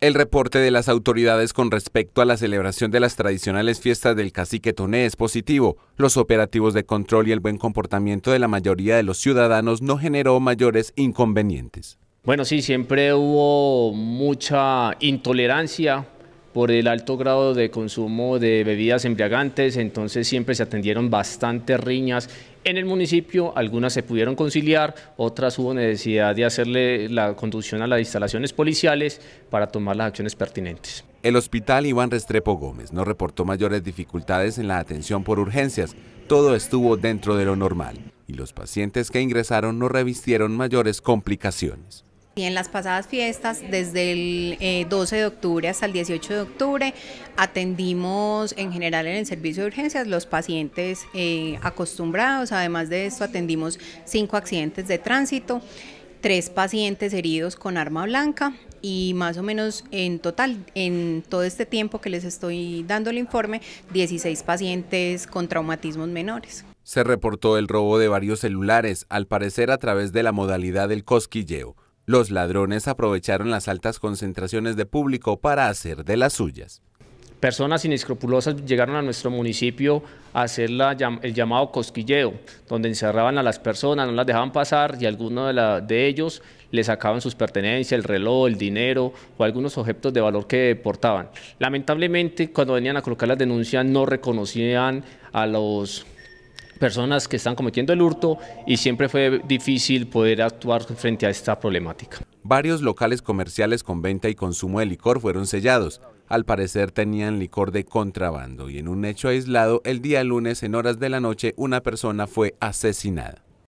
El reporte de las autoridades con respecto a la celebración de las tradicionales fiestas del cacique Toné es positivo. Los operativos de control y el buen comportamiento de la mayoría de los ciudadanos no generó mayores inconvenientes. Bueno, sí, siempre hubo mucha intolerancia por el alto grado de consumo de bebidas embriagantes, entonces siempre se atendieron bastantes riñas en el municipio, algunas se pudieron conciliar, otras hubo necesidad de hacerle la conducción a las instalaciones policiales para tomar las acciones pertinentes. El hospital Iván Restrepo Gómez no reportó mayores dificultades en la atención por urgencias, todo estuvo dentro de lo normal y los pacientes que ingresaron no revistieron mayores complicaciones y en las pasadas fiestas, desde el 12 eh, de octubre hasta el 18 de octubre, atendimos en general en el servicio de urgencias los pacientes eh, acostumbrados. Además de esto, atendimos cinco accidentes de tránsito, tres pacientes heridos con arma blanca y más o menos en total, en todo este tiempo que les estoy dando el informe, 16 pacientes con traumatismos menores. Se reportó el robo de varios celulares, al parecer a través de la modalidad del cosquilleo. Los ladrones aprovecharon las altas concentraciones de público para hacer de las suyas. Personas inescrupulosas llegaron a nuestro municipio a hacer el llamado cosquilleo, donde encerraban a las personas, no las dejaban pasar y algunos de, de ellos les sacaban sus pertenencias, el reloj, el dinero o algunos objetos de valor que portaban. Lamentablemente, cuando venían a colocar las denuncias, no reconocían a los personas que están cometiendo el hurto y siempre fue difícil poder actuar frente a esta problemática. Varios locales comerciales con venta y consumo de licor fueron sellados. Al parecer tenían licor de contrabando y en un hecho aislado el día lunes en horas de la noche una persona fue asesinada.